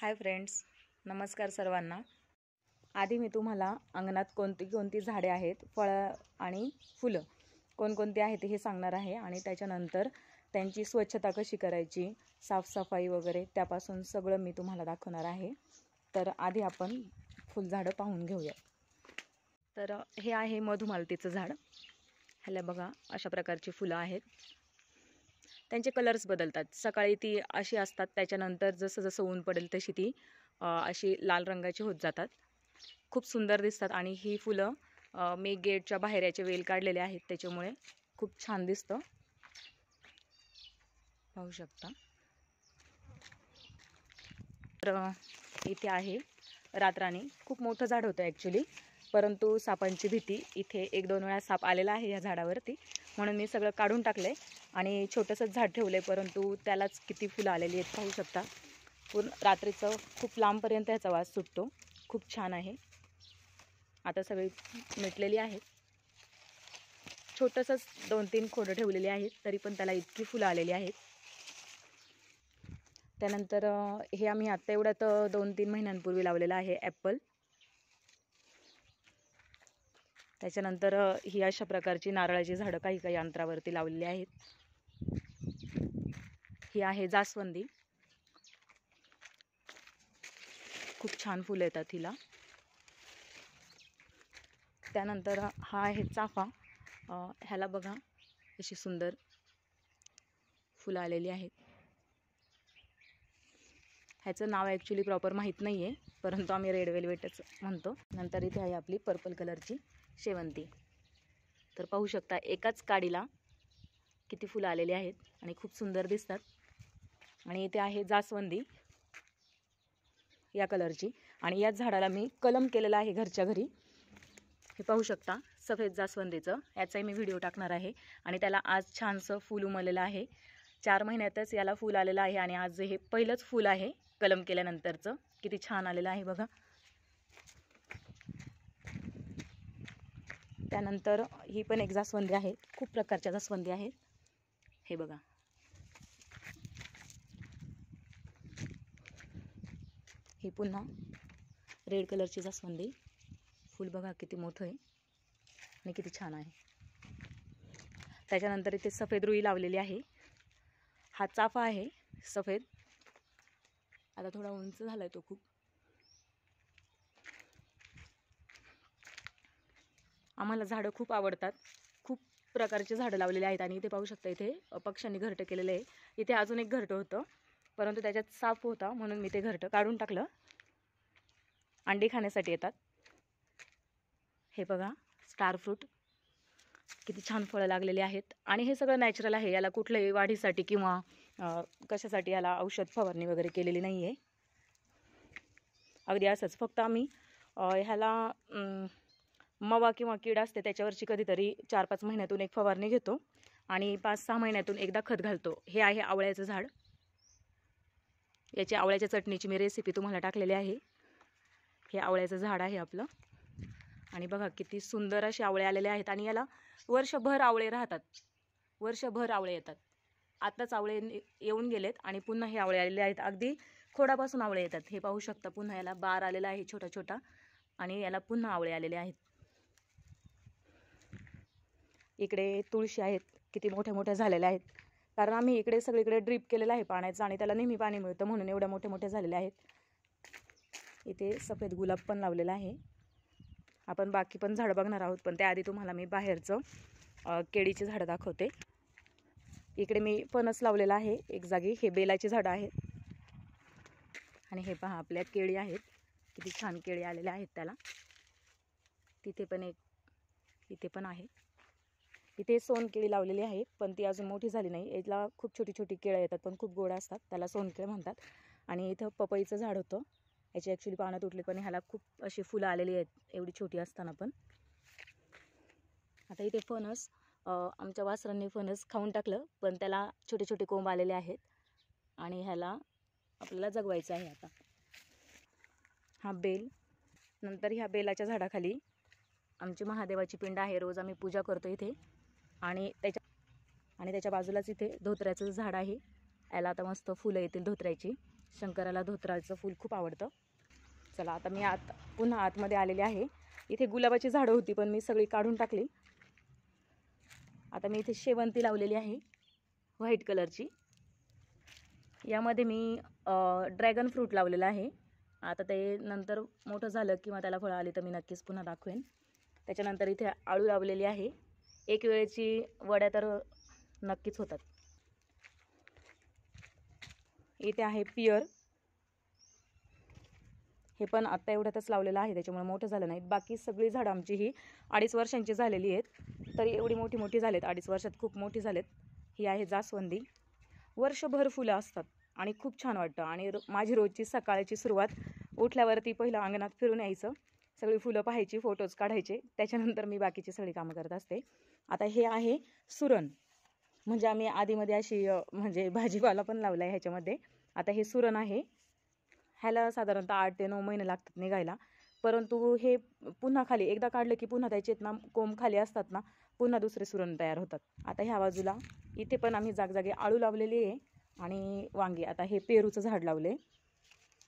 Hi friends नमस्कार सर्वांना आधी मी तुम्हाला अंगणात कोणती कोणती झाडे आहेत फळं आणि फुलं कोणकोणती आहेत हे सांगणार आहे आणि त्याच्यानंतर त्यांची स्वच्छता कशी करायची साफसफाई वगैरे त्यापासून सगळं मी तुम्हाला दाखवणार आहे तर आधी आपण फुलझाडं पाहून घेऊया तर हे आहे मधुमालतीचं झाड ह्याला बघा अशा प्रकारची फुलं आहेत त्यांचे कलर्स बदलतात सकाळी ती अशी असतात त्याच्यानंतर जसं जसं ऊन पडेल तशी ती अशी लाल रंगाची होत जातात खूप सुंदर दिसतात आणि ही फुलं मे गेटच्या बाहेर याचे वेल काढलेले आहेत त्याच्यामुळे खूप छान दिसतं पाहू शकता तर इथे आहे रात्राने खूप मोठं झाड होतं ॲक्च्युली परंतु सापांची भीती इथे एक दोन वेळा साप आलेला आहे या झाडावरती म्हणून मी सगळं काढून टाकलं आणि छोटंसंच झाड ठेवलं आहे परंतु त्यालाच किती फुलं आलेली आहेत पाहू शकता पूर्ण रात्रीचं खूप लांबपर्यंत याचा वास सुटतो खूप छान आहे आता सगळी मिटलेली आहेत छोटंसंच दोन तीन खोडं ठेवलेली आहेत तरी पण त्याला इतकी फुलं आलेली आहेत त्यानंतर हे आम्ही आत्ता एवढ्यात दोन तीन महिन्यांपूर्वी लावलेलं आहे ॲप्पल त्याच्यानंतर ही अशा प्रकारची नारळाची झाडं काही काही अंतरावरती लावलेली आहेत ही आहे जास्वंदी खूप छान फुलं येतात हिला त्यानंतर हा आहे चाफा ह्याला बघा अशी सुंदर फुलं आलेली आहेत ह्याचं नाव ॲक्च्युली प्रॉपर माहीत नाही आहे परंतु आम्ही रेड वेलवेटच म्हणतो नंतर इथे आहे आपली पर्पल कलरची शेवंती तर पाहू शकता एकाच काडीला किती फुलं आलेली आहेत आणि खूप सुंदर दिसतात आणि इथे आहे जास्वंदी या कलरची आणि याच झाडाला मी कलम केलेला आहे घरच्या घरी हे पाहू शकता सफेद जास्वंदीचं याचाही मी व्हिडिओ टाकणार आहे आणि त्याला आज छानसं फूल उमललेलं आहे चार महिन्यातच याला फूल आलेलं आहे आणि आज हे पहिलंच फूल आहे कलम केल्यानंतरचं किती छान आलेला आहे बघा त्यानंतर ही पण एक जास्वंदी आहे खूप प्रकारच्या जास्वंदी आहेत हे बघा ही पुन्हा रेड कलरची जास्वंदी फूल बघा किती मोठं आहे आणि किती छान आहे त्याच्यानंतर इथे सफेद रुई लावलेली आहे हा चाफा आहे सफेद आता थोडा उंच झाला तो खूप आम्हाला झाडं खूप आवडतात खूप प्रकारचे झाडं लावलेले आहेत आणि इथे पाहू शकता इथे पक्ष्यांनी घरटं केलेलं आहे इथे अजून एक घरटं होतं परंतु त्याच्यात साप होता म्हणून मी ते घरटं काढून टाकलं अंडी खाण्यासाठी येतात हे बघा स्टार फ्रूट किती छान फळं लागलेली आहेत आणि हे सगळं नॅचरल आहे याला कुठल्याही वाढीसाठी किंवा कशासाठी याला औषध फवारणी वगैरे केलेली नाही आहे अगदी असंच फक्त आम्ही ह्याला मवा किंवा कीड असते त्याच्यावरची कधीतरी चार पाच महिन्यातून एक फवारणी घेतो आणि पाच सहा महिन्यातून एकदा खत घालतो हे आहे आवळ्याचं झाड याची आवळ्याच्या चटणीची मी रेसिपी तुम्हाला टाकलेली आहे हे आवळ्याचं झाड आहे आपलं आणि बघा किती सुंदर असे आवळे आलेले आहेत आणि याला वर्षभर आवळे राहतात वर्षभर आवळे येतात आत्ताच आवळे येऊन गेलेत आणि पुन्हा हे आवळे आलेले आहेत अगदी खोडापासून आवळे येतात हे पाहू शकता पुन्हा याला बार आलेला आहे छोटा छोटा आणि याला पुन्हा आवळे आलेले आहेत इकडे तुळशी आहेत किती मोठ्या मोठ्या झालेल्या आहेत कारण आम्ही इकडे सगळीकडे ड्रीप केलेलं आहे पाण्याचं आणि त्याला नेहमी पाणी मिळतं म्हणून एवढ्या मोठ्या मोठ्या झालेल्या आहेत इथे सफेद गुलाब पण लावलेला आहे आपण बाकी पण झाडं बघणार आहोत पण त्याआधी तुम्हाला मी बाहेरचं केळीची झाडं दाखवते इकडे मी फणस लावलेला आहे एक जागी हे बेलाची झाडं आहेत आणि हे पहा आपल्या केळी आहेत किती छान केळी आलेल्या आहेत त्याला तिथे पण एक इथे पण आहे इथे सोन केळी लावलेली आहे पण ती अजून मोठी झाली नाही याला खूप छोटी छोटी केळं येतात पण खूप गोड असतात त्याला केळ म्हणतात आणि इथं पपईचं झाड होतं याची ॲक्च्युली पानं तुटली पण ह्याला खूप अशी फुलं आलेली आहेत एवढी छोटी असताना पण आता इथे फणस आमच्या वासरांनी फणस खाऊन टाकलं पण त्याला छोटे छोटे कोंब आलेले आहेत आणि ह्याला आपल्याला जगवायचं आहे आता हा बेल नंतर ह्या बेलाच्या झाडाखाली आमची महादेवाची पिंड आहे रोज आम्ही पूजा करतो इथे आणि त्याच्या आणि त्याच्या बाजूलाच इथे धोत्र्याचं झाड आहे याला आता मस्त फुलं येतील धोत्र्याची शंकराला धोत्राचं फूल खूप आवडतं चला आता मी आत पुन्हा आतमध्ये आलेले आहे इथे गुलाबाची झाडं होती पण मी सगळी काढून टाकली आता मी इथे शेवंती लावलेली आहे व्हाईट कलरची यामध्ये मी ड्रॅगन फ्रूट लावलेला आहे आता ते नंतर मोठं झालं किंवा त्याला फळं आली तर मी नक्कीच पुन्हा दाखवेन त्याच्यानंतर इथे आळू लावलेली आहे एक वेळेची वड्या तर नक्कीच होतात इथे आहे पिअर हे पण आत्ता एवढ्यातच लावलेलं आहे त्याच्यामुळे मोठं झालं नाहीत बाकी सगळी झाडं आमची ही अडीच वर्षांची झालेली आहेत तरी एवढी मोठी मोठी झालेत अडीच वर्षात खूप मोठी झालेत ही आहे जास्वंदी वर्षभर फुलं असतात आणि खूप छान वाटतं आणि माझी रोजची सकाळची सुरुवात उठल्यावरती पहिलं अंगणात फिरून यायचं सगळी फुलं पाहायची फोटोज काढायचे त्याच्यानंतर मी बाकीची सगळी कामं करत असते आता हे आहे सुरण म्हणजे आम्ही आधीमध्ये अशी म्हणजे भाजीपाला पण लावला आहे ह्याच्यामध्ये आता हे सुरण आहे ह्याला साधारणतः आठ ते नऊ महिने लागतात निघायला परंतु हे पुन्हा खाली एकदा काढलं की पुन्हा त्याचे ना कोंब खाली असतात ना पुन्हा दुसरे सुरण तयार होतात आता ह्या बाजूला इथे पण आम्ही जागजागी आळू लावलेली आहे आणि वांगे आता हे पेरूचं झाड लावले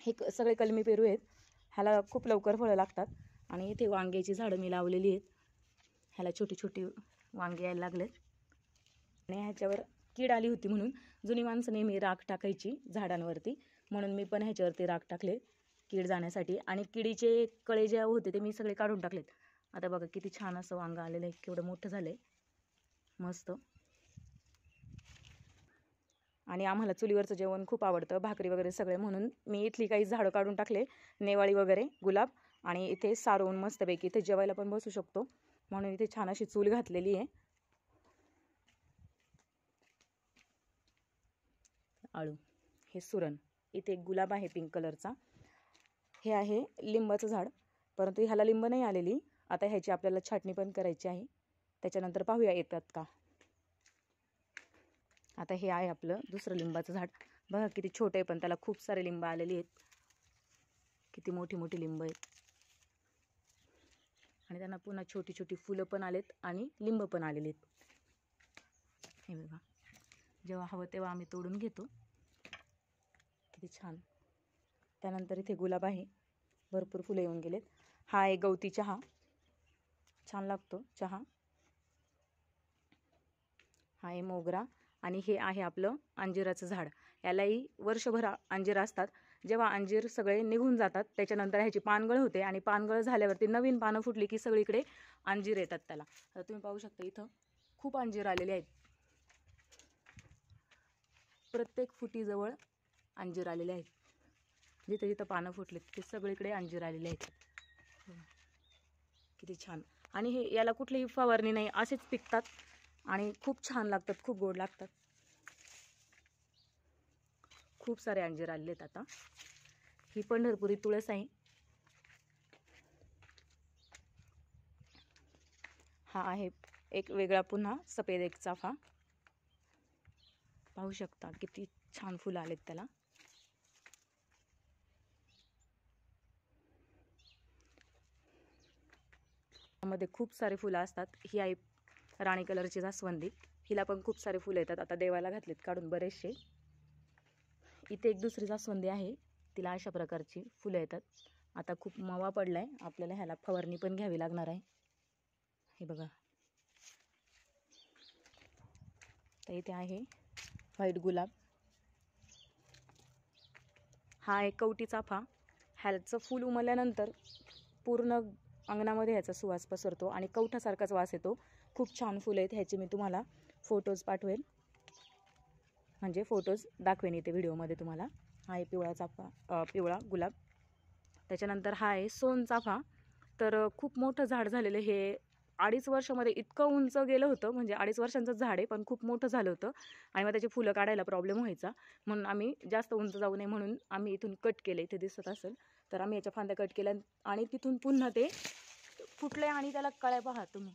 हे क सगळे कलमी पेरू आहेत ह्याला खूप लवकर फळं लागतात आणि इथे वांग्याची झाडं मी लावलेली आहेत ह्याला छोटी छोटी वांगे यायला लागलेत आणि ह्याच्यावर कीड आली होती म्हणून जुनी माणसं नेहमी राख टाकायची झाडांवरती म्हणून मी पण ह्याच्यावरती राग टाकले कीड जाण्यासाठी आणि किडीचे कळे जे होते ते मी सगळे काढून टाकलेत आता बघा किती छान असं वांग आलेलं आहे केवढं मोठं झालं आहे मस्त आणि आम्हाला चुलीवरचं जेवण खूप आवडतं भाकरी वगैरे सगळे म्हणून मी इथली काही झाडं काढून टाकले नेवाळी वगैरे गुलाब आणि इथे सारवून मस्तपैकी इथे जेवायला पण बसू शकतो म्हणून इथे छान अशी चूल घातलेली आहे आळू हे सुरण इथे एक गुलाब आहे पिंक कलरचा हे आहे लिंबाचं झाड परंतु ह्याला लिंब नाही आलेली आता ह्याची आपल्याला छाटणी पण करायची आहे त्याच्यानंतर पाहूया येतात का आता हे आहे आपलं दुसरं लिंबाचं झाड बघा किती छोटं आहे पण त्याला खूप सारे लिंब आलेली आहेत किती मोठी मोठी लिंब आहेत आणि त्यांना पुन्हा छोटी छोटी फुलं पण आलेत आणि लिंब पण आलेली आहेत हे बघा जेव्हा हवं तेव्हा आम्ही तोडून घेतो किती छान त्यानंतर इथे गुलाब आहे भरपूर फुलं येऊन गेलेत हा आहे गवती चहा छान लागतो चहा हा आहे मोगरा आणि हे आहे आपलं अंजिराचं झाड यालाही वर्षभर अंजीर असतात जेव्हा अंजीर सगळे निघून जातात त्याच्यानंतर ह्याची पानगळ होते आणि पानगळ झाल्यावरती नवीन पानं फुटली की सगळीकडे अंजीर येतात त्याला तर तुम्ही पाहू शकता इथं खूप अंजीर आलेले आहेत प्रत्येक फुटीजवळ अंजीर आलेले आहेत जिथं जिथं पानं फुटलेत ते सगळीकडे अंजीर आलेले आहेत हो. किती छान आणि हे याला कुठलीही फवारणी नाही असेच पिकतात आणि खूप छान लागतात खूप गोड लागतात खूप सारे अंजीर आलेले आहेत आता ही पंढरपुरी तुळस आहे हा आहे एक वेगळा पुन्हा सफेद एक चाफा पाहू शकता किती छान फुलं आलेत त्याला मध्ये खूप सारे फुलं असतात ही आहे राणी कलरची जास्वंदी हिला पण खूप सारे फुलं येतात आता देवाला घातलेत काढून बरेचसे इथे एक दुसरी जास्वंदी आहे तिला अशा प्रकारची फुलं येतात आता खूप मवा पडलाय आपल्याला ह्याला फवारणी पण घ्यावी लागणार आहे हे बघा तर इथे आहे व्हाईट गुलाब हा एक कवटी चाफा ह्याचं फूल उमलल्यानंतर पूर्ण अंगणामध्ये ह्याचा सुवास पसरतो आणि कवठासारखाच वास येतो खूप छान फुलं आहेत ह्याचे मी तुम्हाला फोटोज पाठवेन म्हणजे फोटोज दाखवेन इथे व्हिडिओमध्ये तुम्हाला हा आहे पिवळा चाफा पिवळा गुलाब त्याच्यानंतर हा आहे सोनचाफा तर खूप मोठं झाड झालेलं हे अडीच वर्षामध्ये इतकं उंच गेलं होतं म्हणजे अडीच वर्षांचं झाड आहे पण खूप मोठं झालं होतं आणि मग त्याची फुलं काढायला प्रॉब्लेम व्हायचा म्हणून आम्ही जास्त उंच जाऊ नये म्हणून आम्ही इथून कट केले इथे दिसत असेल तर आम्ही याच्या फांद्या कट केल्या आणि तिथून पुन्हा ते फुटलं आहे आणि त्याला कळ्या पहा तुम्ही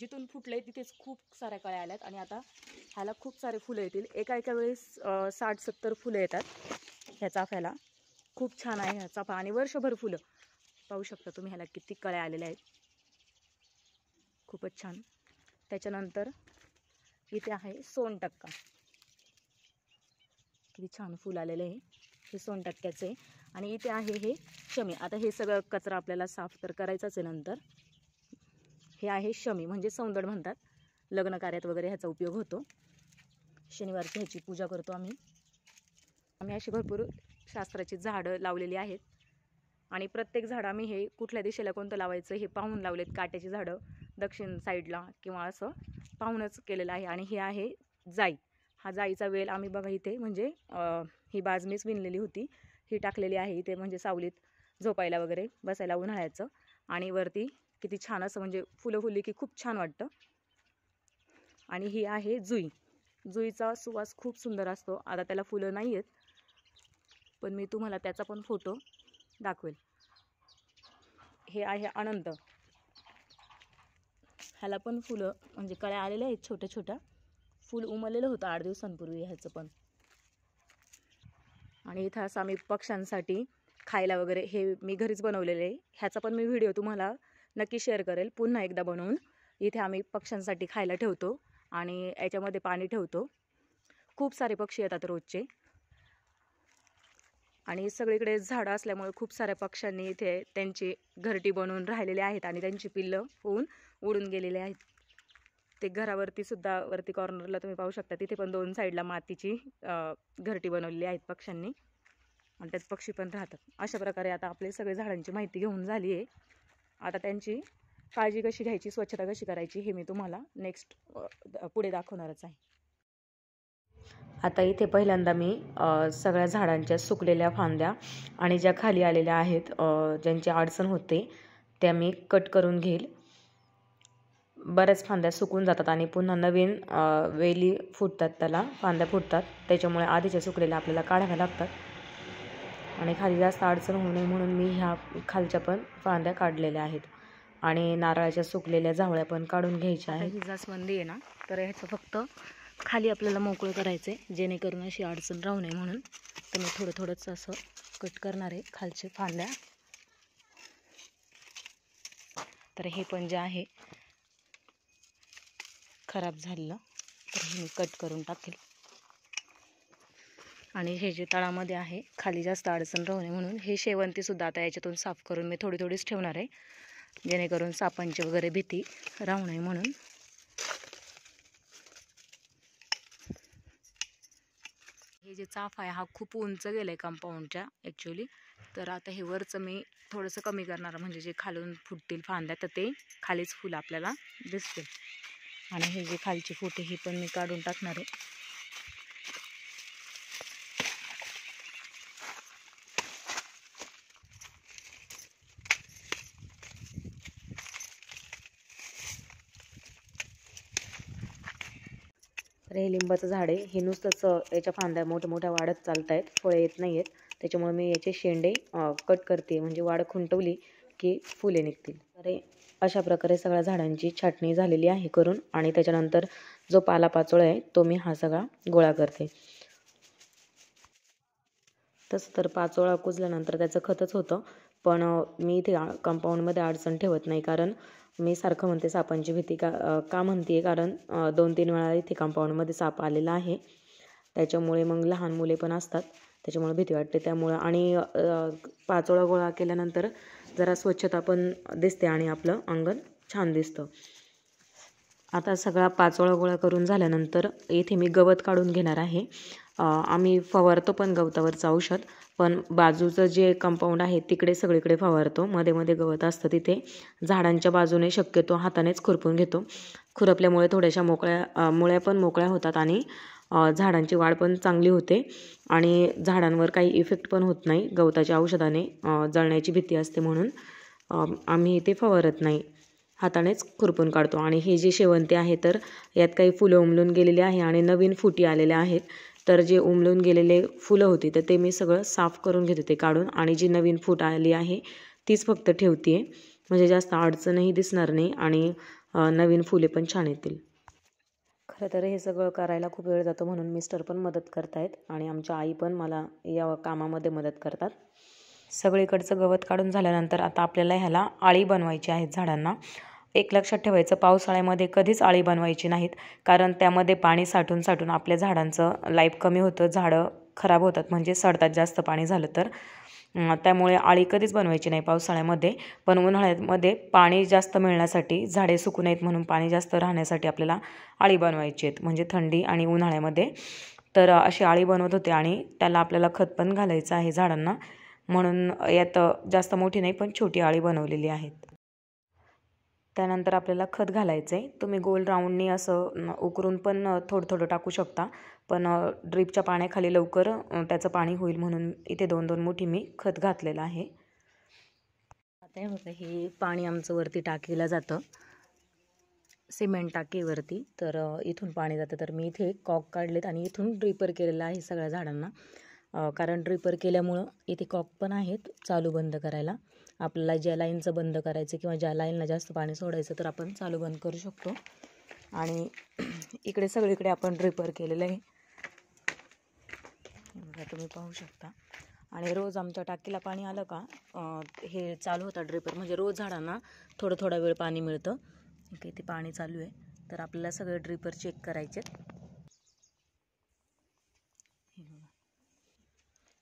जिथून फुटले तिथेच खूप साऱ्या कळ्या आल्यात आणि आता ह्याला खूप सारे फुलं येतील एका एका वेळेस साठ सत्तर फुलं येतात ह्या चाफ्याला खूप छान आहे ह्या चाफा आणि वर्षभर फुलं पाहू शकता तुम्ही ह्याला किती कळ्या आलेल्या आहेत खूपच छान त्याच्यानंतर इथे आहे सोन टक्का किती छान फुल आलेले आहे हे सोन टक्क्याचे आणि इथे आहे हे शमी आता हे सगळं कचरा आपल्याला साफ तर करायचाच आहे नंतर हे आहे शमी म्हणजे सौंदड म्हणतात लग्न कार्यात वगैरे ह्याचा उपयोग होतो शनिवारची ह्याची पूजा करतो आम्ही आम्ही अशी भरपूर शास्त्राची झाडं लावलेली आहेत आणि प्रत्येक झाड आम्ही हे कुठल्या दिशेला कोणतं लावायचं हे पाहून लावलेत काट्याची झाडं दक्षिण साईडला किंवा असं पाहूनच केलेलं आहे आणि हे आहे जाई हा जाईचा वेल आम्ही बघा इथे म्हणजे ही बाजमीच विणलेली होती ही टाकलेली आहे इथे म्हणजे सावलीत झोपायला वगैरे बसायला उन्हाळ्याचं आणि वरती किती छान असं म्हणजे फुलं फुलली की खूप छान वाटतं आणि ही आहे जुई जुईचा सुवास खूप सुंदर असतो आता त्याला फुलं नाही आहेत पण मी तुम्हाला त्याचा पण फोटो दाखवेल हे आहे अनंत ह्याला पण फुलं म्हणजे कळ्या आलेल्या आहेत छोट्या छोट्या फुल उमललेलं होतं आठ दिवसांपूर्वी ह्याचं पण आणि इथं असं आम्ही पक्ष्यांसाठी खायला वगैरे हे मी घरीच बनवलेले आहे ह्याचा पण मी व्हिडिओ तुम्हाला नक्की शेअर करेल पुन्हा एकदा बनवून इथे आम्ही पक्ष्यांसाठी खायला ठेवतो आणि याच्यामध्ये पाणी ठेवतो खूप सारे पक्षी येतात रोजचे आणि सगळीकडे झाडं असल्यामुळे खूप साऱ्या पक्ष्यांनी इथे त्यांची घरटी बनवून राहिलेले आहेत आणि त्यांची पिल्लं होऊन उडून गेलेले आहेत ते घरावरती सुद्धा वरती कॉर्नरला तुम्ही पाहू शकता तिथे पण दोन साईडला मातीची घरटी बनवलेली आहेत पक्ष्यांनी आणि त्यात पक्षी पण राहतात अशा प्रकारे आता आपले सगळे झाडांची माहिती घेऊन झाली आहे आता त्यांची काळजी कशी घ्यायची स्वच्छता कशी करायची हे मी तुम्हाला नेक्स्ट पुढे दाखवणारच आहे आता इथे पहिल्यांदा मी सगळ्या झाडांच्या सुकलेल्या फांद्या आणि ज्या खाली आलेल्या आहेत ज्यांची अडचण होते त्या मी कट करून घेईल बऱ्याच फांद्या सुकून जातात आणि पुन्हा नवीन वेली फुटतात त्याला फांद्या फुटतात त्याच्यामुळे आधीच्या सुकलेल्या आपल्याला काढाव्या लागतात आणि खाली जास्त अडचण होऊ नये म्हणून मी ह्या खालच्या पण फांद्या काढलेल्या आहेत आणि नारळाच्या सुकलेल्या जावळ्या पण काढून घ्यायच्या आहेत ही जास्वंदी आहे ना तर ह्याचं फक्त खाली आपल्याला मोकळं करायचं आहे जेणेकरून अशी अडचण राहू नये म्हणून तर मी थोडं थोडंच असं कट करणार आहे खालचे फांद्या तर हे पण जे आहे खराब झालेलं तर हे मी कट करून टाकेल आणि हे जे तळामध्ये आहे खाली जास्त अडचण राहू नये म्हणून हे शेवंतीसुद्धा आता याच्यातून साफ करून मी थोडी थोडीच ठेवणार आहे जेणेकरून सापांची वगैरे भीती राहू नये म्हणून हे जे चाफ आहे हा खूप उंच गेला आहे कंपाऊंडच्या ॲक्च्युली तर आता हे वरचं मी थोडंसं कमी करणार म्हणजे जे खालून फुटतील फांद्या तर ते खालीच फुलं आपल्याला दिसतील आणि हे जे खालची फोटे ही पण मी काढून टाकणार आहे तर हे लिंबाचं झाड आहे हे नुसतंच याच्या फांद्या मोठ्या मोठ्या वाढत चालत आहेत फळे येत नाही आहेत त्याच्यामुळे मी याचे शेंडे कट करते म्हणजे वाढ खुंटवली की फुले निघतील अरे अशा प्रकारे सगळ्या झाडांची छाटणी झालेली आहे करून आणि त्याच्यानंतर जो पालापाचोळा आहे तो मी हा सगळा गोळा करते तसं तर पाचोळा कुजल्यानंतर त्याचं खतच होतं पण मी इथे कंपाऊंडमध्ये अडचण ठेवत नाही कारण मी सारखं म्हणते सापांची भीती का का म्हणते कारण दोन तीन वेळा इथे कंपाऊंडमध्ये साप आलेला आहे त्याच्यामुळे मग लहान मुले पण असतात त्याच्यामुळे भीती वाटते त्यामुळं आणि पाचोळा गोळा केल्यानंतर जरा स्वच्छता पण दिसते आणि आपलं अंगण छान दिसतं आता सगळा पाचोळा गोळा करून झाल्यानंतर येथे मी गवत काढून घेणार आहे आम्ही फवारतो पण गवतावरचं औषध पण बाजूचं जे कंपाऊंड आहे तिकडे सगळीकडे फवारतो मध्ये मध्ये गवत असतं तिथे झाडांच्या बाजूने शक्यतो हातानेच खुरपून घेतो खुरपल्यामुळे थोड्याशा मोकळ्या मुळ्या पण मोकळ्या होतात आणि झाडांची वाढ पण चांगली होते आणि झाडांवर काही इफेक्ट पण होत नाही गवताच्या औषधाने जळण्याची भीती असते म्हणून आम्ही ते फवारत नाही हातानेच खुरपून काढतो आणि हे जे शेवंती आहे तर यात काही फुलं उमलून गेलेली आहे आणि नवीन फुटी आलेल्या आहेत तर जे उमलून गेलेले फुलं होती तर ते मी सगळं साफ करून घेत होते काढून आणि जी नवीन फूट आली आहे तीच फक्त ठेवते म्हणजे जास्त अडचणही दिसणार नाही आणि नवीन फुले पण छान येतील खरं तर हे सगळं करायला खूप वेळ जातो म्हणून मिस्टर पण मदत करतायत आणि आमच्या आई पण मला या कामामध्ये मदत करतात सगळीकडचं गवत काढून झाल्यानंतर आता आपल्याला ह्याला आळी बनवायची आहेत झाडांना एक लक्षात ठेवायचं पावसाळ्यामध्ये कधीच आळी बनवायची नाहीत कारण त्यामध्ये पाणी साठून साठून आपल्या झाडांचं लाईफ कमी होतं झाडं खराब होतात म्हणजे सडतात जास्त पाणी झालं तर त्यामुळे आळी कधीच बनवायची नाही पावसाळ्यामध्ये पण उन्हाळ्यामध्ये पाणी जास्त मिळण्यासाठी झाडे सुकू नयेत म्हणून पाणी जास्त राहण्यासाठी आपल्याला आळी बनवायची आहेत म्हणजे थंडी आणि उन्हाळ्यामध्ये तर अशी आळी बनवत होते आणि त्याला आपल्याला खत पण घालायचं आहे झाडांना म्हणून यात जास्त मोठी नाही पण छोटी आळी बनवलेली आहेत त्यानंतर आपल्याला खत घालायचं आहे तुम्ही गोल राऊंडनी असं उकरून पण थोडं थोडं टाकू शकता पण ड्रीपच्या पाण्याखाली लवकर त्याचं पाणी होईल म्हणून इथे दोन दोन मोठी मी खत घातलेलं आहे आता हे पाणी आमचं वरती टाकीला जातं सिमेंट टाकीवरती तर इथून पाणी जातं तर मी इथे कॉक काढलेत आणि इथून ड्रिपर केलेलं आहे सगळ्या झाडांना कारण ड्रिपर केल्यामुळं इथे कॉक पण आहेत चालू बंद करायला आपल्याला ज्या लाईनचं बंद करायचं किंवा ज्या लाईनला जास्त पाणी सोडायचं तर आपण चालू बंद करू शकतो आणि इकडे सगळीकडे आपण ड्रिपर केलेलं आहे बघा तुम्ही पाहू शकता आणि रोज आमच्या टाकीला पाणी आलं का हे चालू होतं ड्रिपर म्हणजे रोज झाडांना थोडं थोडा वेळ पाणी मिळतं इथे ते पाणी चालू आहे तर आपल्याला सगळे ड्रिपर चेक करायचे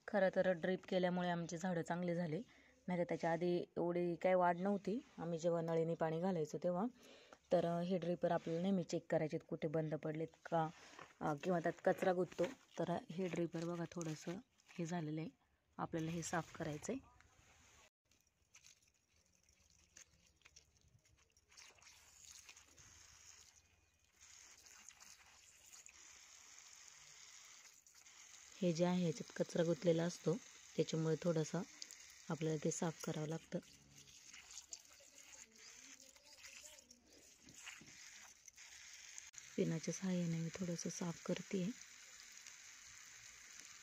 खरं तर ड्रिप केल्यामुळे आमचे झाडं चांगले झाले नाही तर त्याच्या आधी एवढी काय वाढ नव्हती आम्ही जेव्हा नळीने पाणी घालायचो तेव्हा तर हे ड्रिपर आपल्याला नेहमी चेक करायचे कुठे बंद पडलेत का किंवा त्यात कचरा गुंततो तर हे ड्रिपर बघा थोडंसं हे झालेलं आहे आपल्याला हे साफ करायचं आहे हे जे आहे ह्याच्यात कचरा गुतलेला असतो त्याच्यामुळे थोडंसं आपल्याला ते साफ करावं लागतं पिनाच्या सहाय्याने मी थोडंसं साफ करते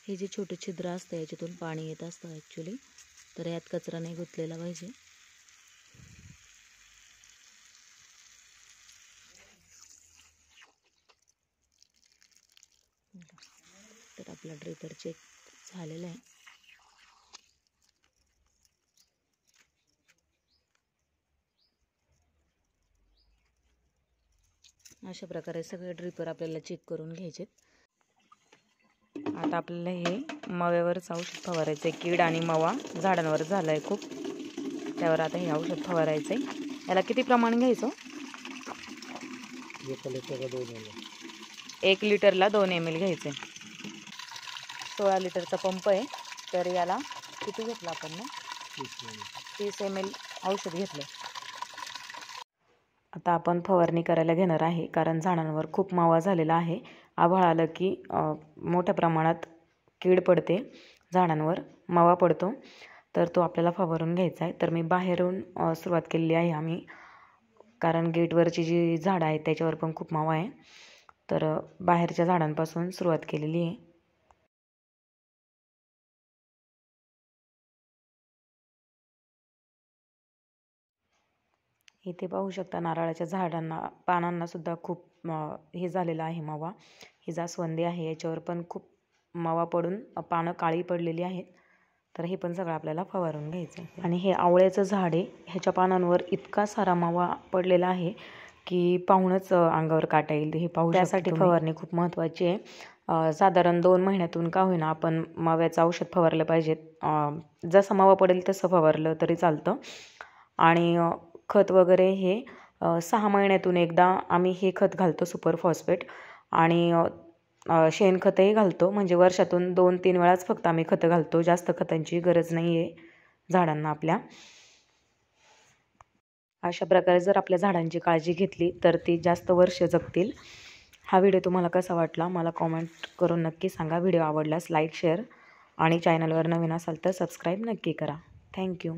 हे जे छोटे छिद्र असतं याच्यातून पाणी येत असतं ॲक्च्युली तर यात कचरा नाही गुतलेला पाहिजे तर आपला ड्रेपर चेक झालेला आहे अशा प्रकारे सगळे ड्रिपर आपल्याला चेक करून घ्यायचे आता आपल्याला हे मव्यावरच औषध फवारायचं आहे कीड आणि मवा झाडांवर झालं आहे खूप त्यावर आता हे औषध फवारायचं आहे याला किती प्रमाण घ्यायचं एक लिटरला दोन एम एल आहे सोळा लिटरचा पंप आहे तर याला किती घेतला आपण ना तीस एम एल औषध घेतलं आता आपण फवारणी करायला घेणार आहे कारण झाडांवर खूप मावा झालेला आहे आभाळ आलं की मोठ्या प्रमाणात कीड पडते झाडांवर मावा पडतो तर तो आपल्याला फवारून घ्यायचा आहे तर मी बाहेरून सुरुवात केलेली आहे आम्ही कारण गेटवरची जी झाडं आहेत त्याच्यावर पण खूप मावा आहे तर बाहेरच्या झाडांपासून सुरुवात केलेली आहे इथे पाहू शकता नारळाच्या झाडांना पानांना सुद्धा खूप हे झालेलं आहे मवा ही जास्वंदी आहे याच्यावर पण खूप मवा पडून पानं काळी पडलेली आहेत तर हे पण सगळं आपल्याला फवारून घ्यायचं आहे आणि हे आवळ्याचं झाड आहे ह्याच्या पानांवर इतका सारा मवा पडलेला आहे की पाहूनच अंगावर काटा येईल हे पाहू त्यासाठी फवारणी खूप महत्त्वाची आहे साधारण दोन महिन्यातून का होईना आपण माव्याचं औषध फवारलं पाहिजेत जसं मवा पडेल तसं फवारलं तरी चालतं आणि खत वगैरे हे सहा महिन्यातून एकदा आम्ही हे खत घालतो सुपर फॉस्फेट आणि शेणखतही घालतो म्हणजे वर्षातून दोन तीन वेळाच फक्त आम्ही खतं घालतो जास्त खतांची गरज नाही आहे झाडांना आपल्या अशा प्रकारे जर आपल्या झाडांची काळजी घेतली तर ती जास्त वर्ष जगतील हा व्हिडिओ तुम्हाला कसा वाटला मला कॉमेंट करून नक्की सांगा व्हिडिओ आवडल्यास लाईक शेअर आणि चॅनलवर नवीन असाल तर सबस्क्राईब नक्की करा थँक्यू